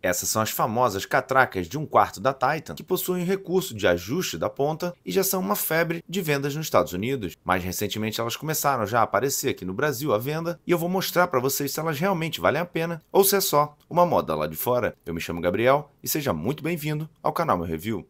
Essas são as famosas catracas de um quarto da Titan, que possuem recurso de ajuste da ponta e já são uma febre de vendas nos Estados Unidos. Mais recentemente elas começaram já a aparecer aqui no Brasil à venda e eu vou mostrar para vocês se elas realmente valem a pena ou se é só uma moda lá de fora. Eu me chamo Gabriel e seja muito bem-vindo ao canal Meu Review.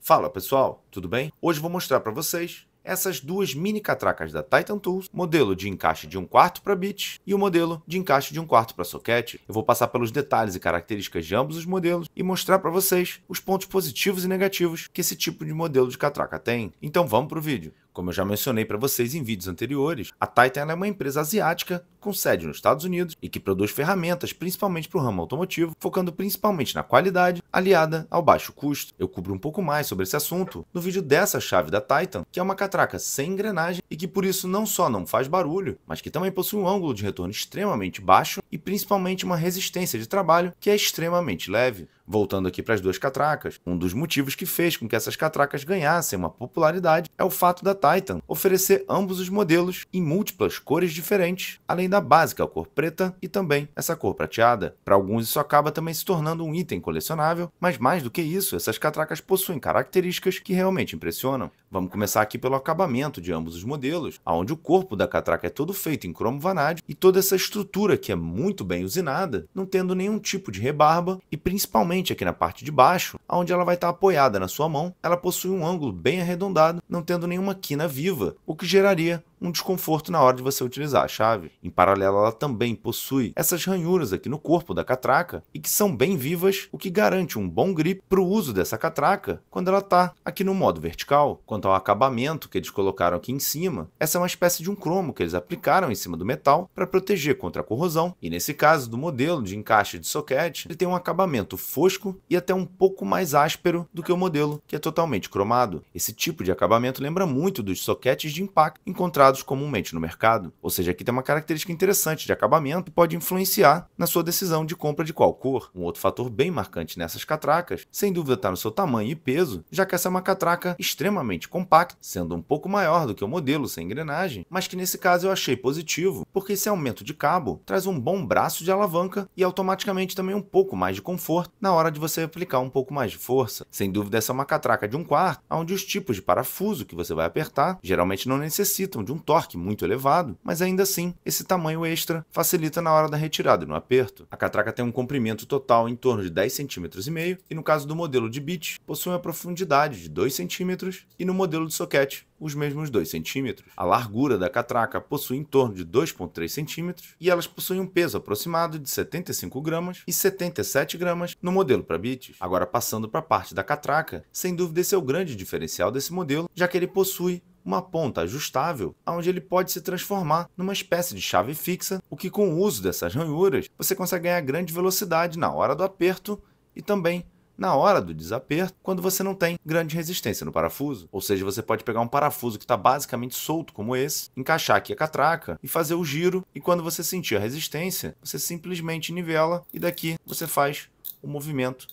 Fala pessoal, tudo bem? Hoje vou mostrar para vocês essas duas mini catracas da Titan Tools, modelo de encaixe de 1 quarto para bit e o modelo de encaixe de 1 quarto para soquete. Eu vou passar pelos detalhes e características de ambos os modelos e mostrar para vocês os pontos positivos e negativos que esse tipo de modelo de catraca tem. Então vamos para o vídeo. Como eu já mencionei para vocês em vídeos anteriores, a Titan é uma empresa asiática com sede nos Estados Unidos e que produz ferramentas principalmente para o ramo automotivo, focando principalmente na qualidade, aliada ao baixo custo. Eu cubro um pouco mais sobre esse assunto no vídeo dessa chave da Titan, que é uma catraca sem engrenagem e que por isso não só não faz barulho, mas que também possui um ângulo de retorno extremamente baixo e principalmente uma resistência de trabalho que é extremamente leve. Voltando aqui para as duas catracas, um dos motivos que fez com que essas catracas ganhassem uma popularidade é o fato da Titan oferecer ambos os modelos em múltiplas cores diferentes, além da básica cor preta e também essa cor prateada. Para alguns isso acaba também se tornando um item colecionável, mas mais do que isso, essas catracas possuem características que realmente impressionam. Vamos começar aqui pelo acabamento de ambos os modelos, onde o corpo da catraca é todo feito em cromo vanádio e toda essa estrutura que é muito bem usinada, não tendo nenhum tipo de rebarba e principalmente principalmente aqui na parte de baixo, onde ela vai estar apoiada na sua mão, ela possui um ângulo bem arredondado, não tendo nenhuma quina viva, o que geraria um desconforto na hora de você utilizar a chave. Em paralelo, ela também possui essas ranhuras aqui no corpo da catraca e que são bem vivas, o que garante um bom grip para o uso dessa catraca quando ela está aqui no modo vertical. Quanto ao acabamento que eles colocaram aqui em cima, essa é uma espécie de um cromo que eles aplicaram em cima do metal para proteger contra a corrosão, e nesse caso do modelo de encaixe de soquete, ele tem um acabamento fosco e até um pouco mais áspero do que o modelo que é totalmente cromado. Esse tipo de acabamento lembra muito dos soquetes de impacto encontrados usados comumente no mercado. Ou seja, aqui tem uma característica interessante de acabamento que pode influenciar na sua decisão de compra de qual cor. Um outro fator bem marcante nessas catracas, sem dúvida está no seu tamanho e peso, já que essa é uma catraca extremamente compacta, sendo um pouco maior do que o modelo sem engrenagem, mas que nesse caso eu achei positivo, porque esse aumento de cabo traz um bom braço de alavanca e automaticamente também um pouco mais de conforto na hora de você aplicar um pouco mais de força. Sem dúvida essa é uma catraca de um quarto, onde os tipos de parafuso que você vai apertar geralmente não necessitam de um torque muito elevado, mas ainda assim, esse tamanho extra facilita na hora da retirada e no aperto. A catraca tem um comprimento total em torno de 10,5 cm e no caso do modelo de beach, possui uma profundidade de 2 cm e no modelo de soquete, os mesmos 2 cm. A largura da catraca possui em torno de 2,3 cm e elas possuem um peso aproximado de 75 gramas e 77 gramas no modelo para bits. Agora passando para a parte da catraca, sem dúvida esse é o grande diferencial desse modelo, já que ele possui uma ponta ajustável onde ele pode se transformar numa espécie de chave fixa, o que com o uso dessas ranhuras você consegue ganhar grande velocidade na hora do aperto e também na hora do desaperto, quando você não tem grande resistência no parafuso. Ou seja, você pode pegar um parafuso que está basicamente solto como esse, encaixar aqui a catraca e fazer o giro, e quando você sentir a resistência, você simplesmente nivela e daqui você faz o movimento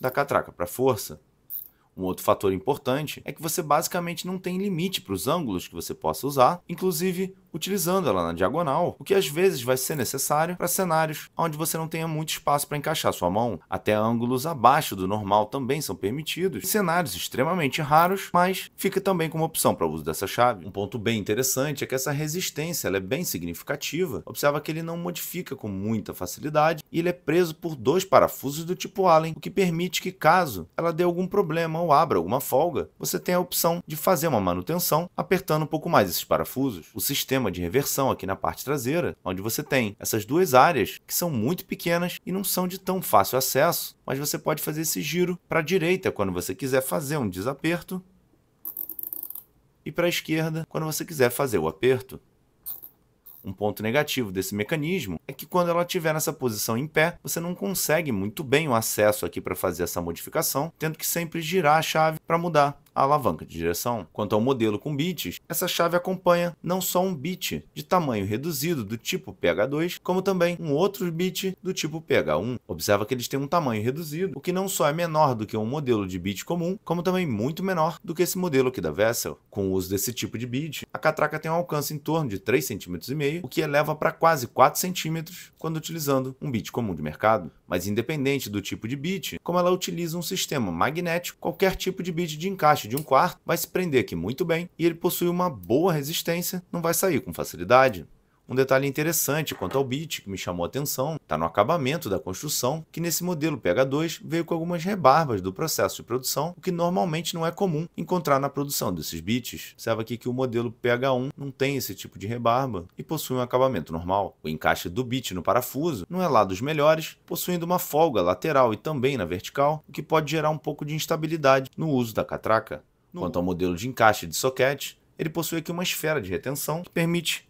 da catraca para força. Um outro fator importante é que você basicamente não tem limite para os ângulos que você possa usar, inclusive utilizando ela na diagonal, o que às vezes vai ser necessário para cenários onde você não tenha muito espaço para encaixar sua mão. Até ângulos abaixo do normal também são permitidos, cenários extremamente raros, mas fica também como opção para o uso dessa chave. Um ponto bem interessante é que essa resistência é bem significativa. Observa que ele não modifica com muita facilidade e ele é preso por dois parafusos do tipo Allen, o que permite que caso ela dê algum problema abra alguma folga, você tem a opção de fazer uma manutenção apertando um pouco mais esses parafusos. O sistema de reversão aqui na parte traseira, onde você tem essas duas áreas que são muito pequenas e não são de tão fácil acesso, mas você pode fazer esse giro para a direita quando você quiser fazer um desaperto e para a esquerda quando você quiser fazer o aperto. Um ponto negativo desse mecanismo é que quando ela estiver nessa posição em pé, você não consegue muito bem o acesso aqui para fazer essa modificação, tendo que sempre girar a chave para mudar a alavanca de direção. Quanto ao modelo com bits, essa chave acompanha não só um bit de tamanho reduzido do tipo PH2, como também um outro bit do tipo PH1. Observa que eles têm um tamanho reduzido, o que não só é menor do que um modelo de bit comum, como também muito menor do que esse modelo aqui da Vessel. Com o uso desse tipo de bit, a catraca tem um alcance em torno de 3,5 cm, o que eleva para quase 4 cm quando utilizando um bit comum de mercado. Mas independente do tipo de bit, como ela utiliza um sistema magnético, qualquer tipo de bit de encaixe de um quarto, vai se prender aqui muito bem e ele possui uma boa resistência, não vai sair com facilidade. Um detalhe interessante quanto ao bit que me chamou a atenção está no acabamento da construção, que nesse modelo PH2 veio com algumas rebarbas do processo de produção, o que normalmente não é comum encontrar na produção desses bits Observa aqui que o modelo PH1 não tem esse tipo de rebarba e possui um acabamento normal. O encaixe do bit no parafuso não é lá dos melhores, possuindo uma folga lateral e também na vertical, o que pode gerar um pouco de instabilidade no uso da catraca. Quanto ao modelo de encaixe de soquete, ele possui aqui uma esfera de retenção que permite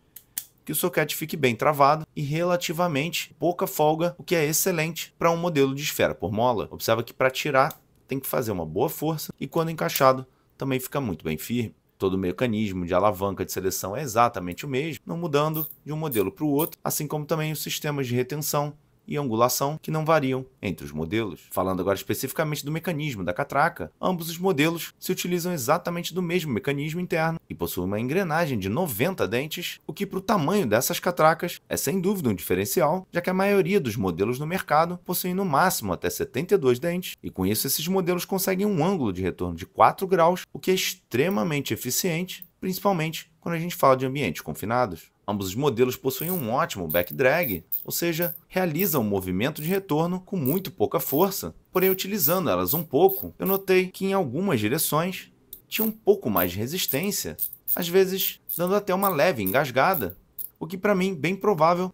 que o soquete fique bem travado e relativamente pouca folga, o que é excelente para um modelo de esfera por mola. Observa que para tirar tem que fazer uma boa força e quando encaixado também fica muito bem firme. Todo o mecanismo de alavanca de seleção é exatamente o mesmo, não mudando de um modelo para o outro, assim como também os sistemas de retenção e angulação que não variam entre os modelos. Falando agora especificamente do mecanismo da catraca, ambos os modelos se utilizam exatamente do mesmo mecanismo interno e possuem uma engrenagem de 90 dentes, o que para o tamanho dessas catracas é sem dúvida um diferencial, já que a maioria dos modelos no mercado possuem no máximo até 72 dentes, e com isso esses modelos conseguem um ângulo de retorno de 4 graus, o que é extremamente eficiente, principalmente quando a gente fala de ambientes confinados. Ambos os modelos possuem um ótimo back drag, ou seja, realizam um movimento de retorno com muito pouca força, porém utilizando elas um pouco, eu notei que em algumas direções tinha um pouco mais de resistência, às vezes dando até uma leve engasgada, o que para mim bem provável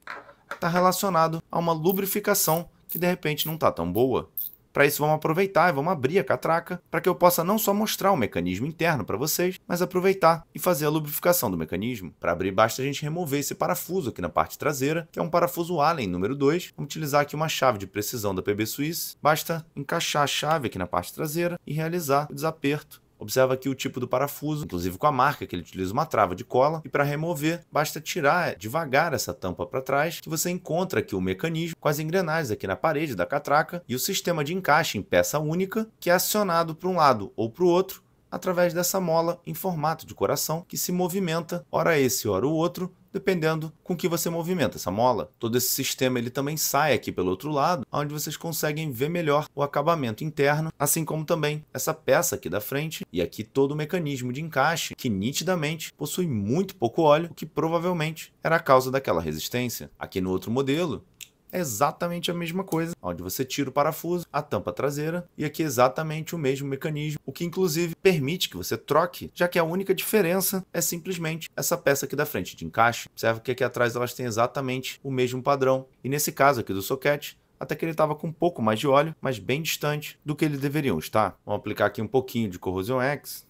está relacionado a uma lubrificação que de repente não está tão boa. Para isso, vamos aproveitar e vamos abrir a catraca para que eu possa não só mostrar o mecanismo interno para vocês, mas aproveitar e fazer a lubrificação do mecanismo. Para abrir, basta a gente remover esse parafuso aqui na parte traseira, que é um parafuso Allen número 2. Vamos utilizar aqui uma chave de precisão da PB Suisse. Basta encaixar a chave aqui na parte traseira e realizar o desaperto Observa aqui o tipo do parafuso, inclusive com a marca que ele utiliza uma trava de cola. E para remover, basta tirar devagar essa tampa para trás, que você encontra aqui o mecanismo com as engrenagens aqui na parede da catraca e o sistema de encaixe em peça única, que é acionado para um lado ou para o outro através dessa mola em formato de coração que se movimenta, ora esse, ora o outro, dependendo com que você movimenta essa mola. Todo esse sistema ele também sai aqui pelo outro lado, onde vocês conseguem ver melhor o acabamento interno, assim como também essa peça aqui da frente e aqui todo o mecanismo de encaixe que nitidamente possui muito pouco óleo, o que provavelmente era a causa daquela resistência. Aqui no outro modelo, é exatamente a mesma coisa, onde você tira o parafuso, a tampa traseira e aqui é exatamente o mesmo mecanismo, o que inclusive permite que você troque, já que a única diferença é simplesmente essa peça aqui da frente de encaixe. observe que aqui atrás elas têm exatamente o mesmo padrão e nesse caso aqui do soquete, até que ele estava com um pouco mais de óleo, mas bem distante do que ele deveriam estar. Vamos aplicar aqui um pouquinho de Corrosion X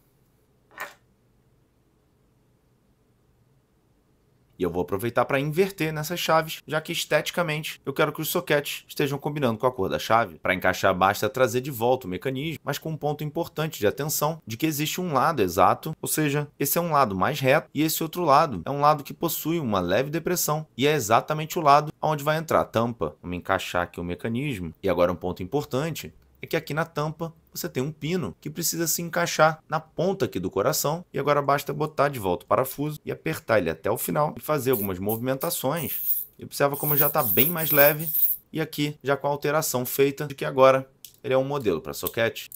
E eu vou aproveitar para inverter nessas chaves, já que esteticamente eu quero que os soquetes estejam combinando com a cor da chave. Para encaixar, basta trazer de volta o mecanismo, mas com um ponto importante de atenção de que existe um lado exato, ou seja, esse é um lado mais reto e esse outro lado é um lado que possui uma leve depressão e é exatamente o lado onde vai entrar a tampa. Vamos encaixar aqui o mecanismo. E agora um ponto importante é que aqui na tampa você tem um pino que precisa se encaixar na ponta aqui do coração e agora basta botar de volta o parafuso e apertar ele até o final e fazer algumas movimentações. E observa como já está bem mais leve e aqui já com a alteração feita de que agora ele é um modelo para soquete.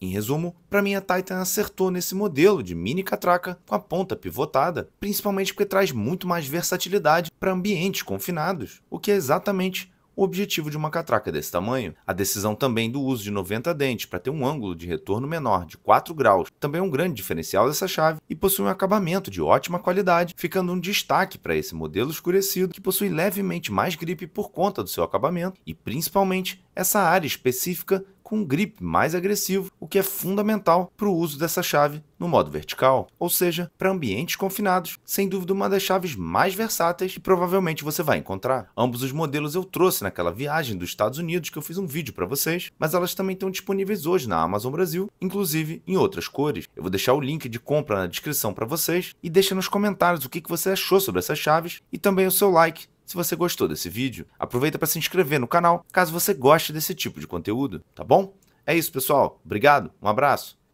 Em resumo, para mim a Titan acertou nesse modelo de mini catraca com a ponta pivotada, principalmente porque traz muito mais versatilidade para ambientes confinados, o que é exatamente o objetivo de uma catraca desse tamanho. A decisão também do uso de 90 dentes para ter um ângulo de retorno menor de 4 graus, também é um grande diferencial dessa chave e possui um acabamento de ótima qualidade, ficando um destaque para esse modelo escurecido que possui levemente mais gripe por conta do seu acabamento e principalmente essa área específica com um grip mais agressivo, o que é fundamental para o uso dessa chave no modo vertical, ou seja, para ambientes confinados, sem dúvida uma das chaves mais versáteis que provavelmente você vai encontrar. Ambos os modelos eu trouxe naquela viagem dos Estados Unidos que eu fiz um vídeo para vocês, mas elas também estão disponíveis hoje na Amazon Brasil, inclusive em outras cores. Eu vou deixar o link de compra na descrição para vocês e deixa nos comentários o que você achou sobre essas chaves e também o seu like se você gostou desse vídeo, aproveita para se inscrever no canal, caso você goste desse tipo de conteúdo, tá bom? É isso, pessoal. Obrigado, um abraço.